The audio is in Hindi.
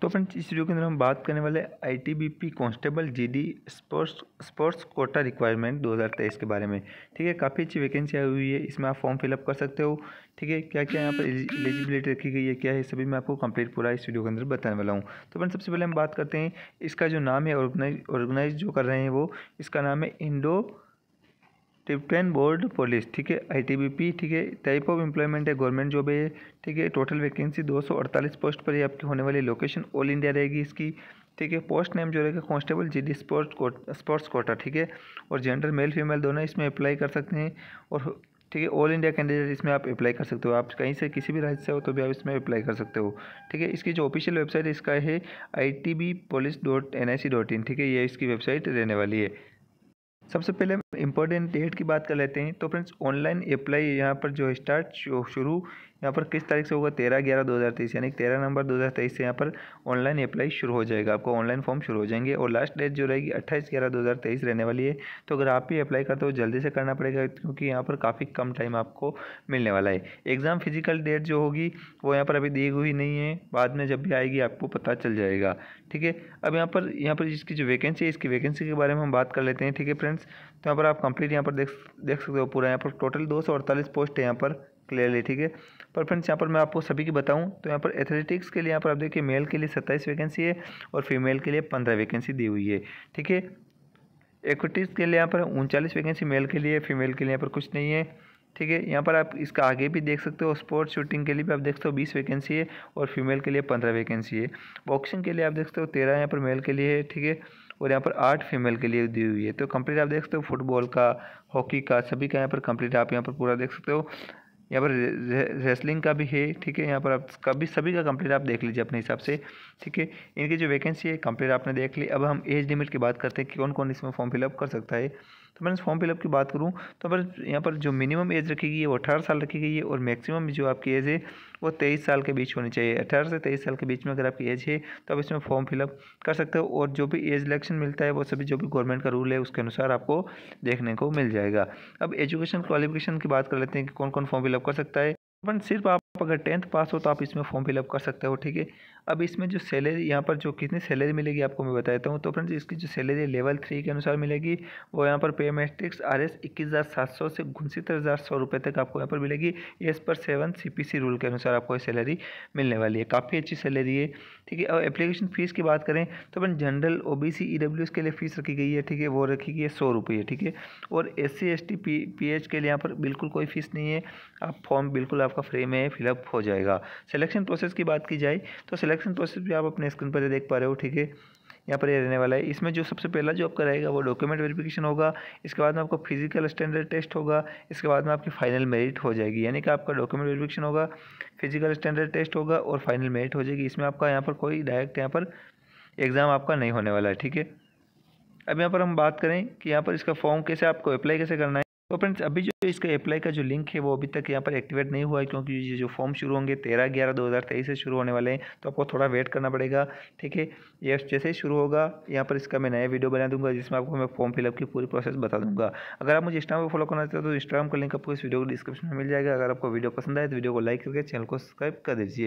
तो फ्रेंड्स इस वीडियो के अंदर हम बात करने वाले I T B P constable G D sports sports quota requirement 2023 के बारे में ठीक है काफ़ी अच्छी वैकेंसी आई हुई है इसमें आप फॉर्म फिलअप कर सकते हो ठीक है क्या क्या यहाँ पर एलिजिबिलिटी रखी गई है क्या है सभी मैं आपको कंप्लीट पूरा इस वीडियो के अंदर बताने वाला हूँ तो फ्रेंड सबसे पहले हम बात करते हैं इसका जो नाम है ऑर्गेनाइज ऑर्गेनाइज जो कर रहे हैं वो इसका नाम है Indo Tibetan border police ठीक है आईटीबीपी ठीक है टाइप ऑफ एम्प्लॉयमेंट है गवर्नमेंट जॉब है ठीक है टोटल वैकेंसी 248 पोस्ट पर ही आपकी होने वाली लोकेशन ऑल इंडिया रहेगी इसकी ठीक है पोस्ट नेम जो रहेगा constable G D sport sports quota ठीक है और जेंडर मेल फीमेल दोनों इसमें अप्लाई कर सकते हैं और ठीक है ऑल इंडिया कैंडिडेट इसमें आप अप्लाई कर सकते हो आप कहीं से किसी भी राज्य से हो तो भी आप इसमें अप्लाई कर सकते हो ठीक है इसकी जो ऑफिशियल वेबसाइट इसका है I T B police dot N I C dot in ठीक है ये इसकी वेबसाइट रहने वाली है सबसे पहले हम इम्पोर्टेंट डेट की बात कर लेते हैं तो फ्रेंड्स ऑनलाइन अप्लाई यहाँ पर जो स्टार्ट शुरू यहाँ पर किस तारीख से होगा तेरह ग्यारह दो हज़ार तेईस यानी तेरह नंबर दो हज़ार तेईस से यहाँ पर ऑनलाइन अप्लाई शुरू हो जाएगा आपको ऑनलाइन फॉर्म शुरू हो जाएंगे और लास्ट डेट जो रहेगी अट्ठाईस ग्यारह दो हज़ार तेईस रहने वाली है तो अगर आप भी अप्लाई करते हो जल्दी से करना पड़ेगा क्योंकि यहाँ पर काफ़ी कम टाइम आपको मिलने वाला है एग्ज़ाम फिजिकल डेट जो होगी वो यहाँ पर अभी दी हुई नहीं है बाद में जब भी आएगी आपको पता चल जाएगा ठीक है अब यहाँ पर यहाँ पर इसकी जो वैकेंसी है इसकी वैकेंसी के बारे में हम बात कर लेते हैं ठीक है फ्रेंड्स तो यहाँ पर आप कंप्लीट यहाँ पर देख देख सकते हो पूरा यहाँ पर टोटल दो सौ अड़तालीस पोस्ट है यहाँ पर क्लियरली ठीक है पर फ्रेंड्स यहाँ पर मैं आपको सभी की बताऊँ तो यहाँ पर एथलेटिक्स के लिए यहाँ पर आप देखिए मेल के लिए सत्ताईस वैकेंसी है और फीमेल के लिए पंद्रह वैकेंसी दी हुई है ठीक है एक्विटिक्स के लिए यहाँ पर उनचालीस वैकेंसी मेल के लिए फीमेल के लिए यहाँ पर कुछ नहीं है ठीक है यहाँ पर आप इसका आगे भी देख सकते हो स्पोर्ट्स शूटिंग के लिए भी आप देख सकते हो बीस वैकेंसी है और फीमेल के लिए पंद्रह वैकेंसी है बॉक्सिंग के लिए आप देख सकते हो तेरह यहाँ पर मेल के लिए है ठीक है और यहाँ पर आठ फीमेल के लिए दी हुई है तो कंप्लीट आप देख सकते हो फुटबॉल का हॉकी का सभी का यहाँ पर कंप्लीट आप यहाँ पर पूरा देख सकते हो यहाँ पर रेसलिंग का भी है ठीक है यहाँ पर आप कभी सभी का कंप्लीट आप देख लीजिए अपने हिसाब से ठीक है इनकी जो वैकेंसी है कंप्लीट आपने देख ली अब हम एज लिमिट की बात करते हैं कि कौन कौन इसमें फॉर्म फिलअप कर सकता है तो मैंने फॉर्म फिलअप की बात करूँ तो फिर यहाँ पर जो मिनिमम एज रखी गई है वो अठारह साल रखी गई है और मैक्सिमम जो आपकी एज है वो तेईस साल के बीच होनी चाहिए अठारह से तेईस साल के बीच में अगर आपकी एज है तो आप इसमें फॉर्म फिलअप कर सकते हो और जो भी एज इलेक्शन मिलता है वो सभी जो भी गवर्नमेंट का रूल है उसके अनुसार आपको देखने को मिल जाएगा अब एजुकेशन क्वालिफिकेशन की बात कर लेते हैं कि कौन कौन फॉर्म फिलअप फिलअप कर सकता है अपन सिर्फ आप अगर टेंथ पास हो तो आप इसमें फॉर्म फिलअप कर सकते हो ठीक है अब इसमें जो सैलरी यहाँ पर जो कितनी सैलरी मिलेगी आपको मैं बताता हूँ तो फ्रेंड्स इसकी जो सैलरी लेवल थ्री के अनुसार मिलेगी वो यहाँ पर पे मेट्रिक्स आर एस इक्कीस हज़ार सात सौ से उनसत्तर हज़ार सौ रुपये तक आपको यहाँ पर मिलेगी as per seven C P C rule के अनुसार आपको ये सैलरी मिलने वाली है काफ़ी अच्छी सैलरी है ठीक है और एप्लीकेशन फ़ीस की बात करें तो अपन general O B C E W S के लिए फ़ीस रखी गई है ठीक है वो रखी गई है सौ रुपये ठीक है और S C S T P P H के लिए यहाँ पर बिल्कुल कोई फ़ीस नहीं है आप फॉर्म बिल्कुल आपका फ्रेम है फिलअप हो जाएगा सिलेक्शन प्रोसेस की बात की जाए तो सिलेक्शन प्रोसेस भी आप अपने स्क्रीन पर देख पा रहे हो ठीक है यहाँ पर ये रहने वाला है इसमें जो सबसे पहला जो आपका रहेगा वो डॉक्यूमेंट वेरिफिकेशन होगा इसके बाद में आपका फिजिकल स्टैंडर्ड टेस्ट होगा इसके बाद में आपकी फाइनल मेरिट हो जाएगी यानी कि आपका डॉक्यूमेंट वेरिफिकेशन होगा फिजिकल स्टैंडर्ड टेस्ट होगा और फाइनल मेरिट हो जाएगी इसमें आपका यहाँ पर कोई डायरेक्ट यहाँ पर एग्ज़ाम आपका नहीं होने वाला है ठीक है अब यहाँ पर हम बात करें कि यहाँ पर इसका फॉर्म कैसे आपको अप्लाई कैसे करना है तो फ्रेंड्स अभी जो इसका अप्लाई का जो लिंक है वो अभी तक यहाँ पर एक्टिवेट नहीं हुआ है क्योंकि ये जो फॉर्म शुरू होंगे तेरह ग्यारह दो हज़ार तेईस से शुरू होने वाले हैं तो आपको थोड़ा वेट करना पड़ेगा ठीक है ये जैसे ही शुरू होगा यहाँ पर इसका मैं नया वीडियो बना दूंगा जिसमें आपको मैं फॉर्म फिलअप की पूरी प्रोसेस बता दूंगा अगर आप मुझे इंस्टाग्राम पर फॉलो करना चाहते हो तो इंस्टाग्राम का लिंक आपको इस वीडियो को डिस्क्रिप्शन में मिल जाएगा अगर आपको वीडियो पसंद आए तो वीडियो को लाइक करके चैनल को सब्सक्राइब कर दीजिए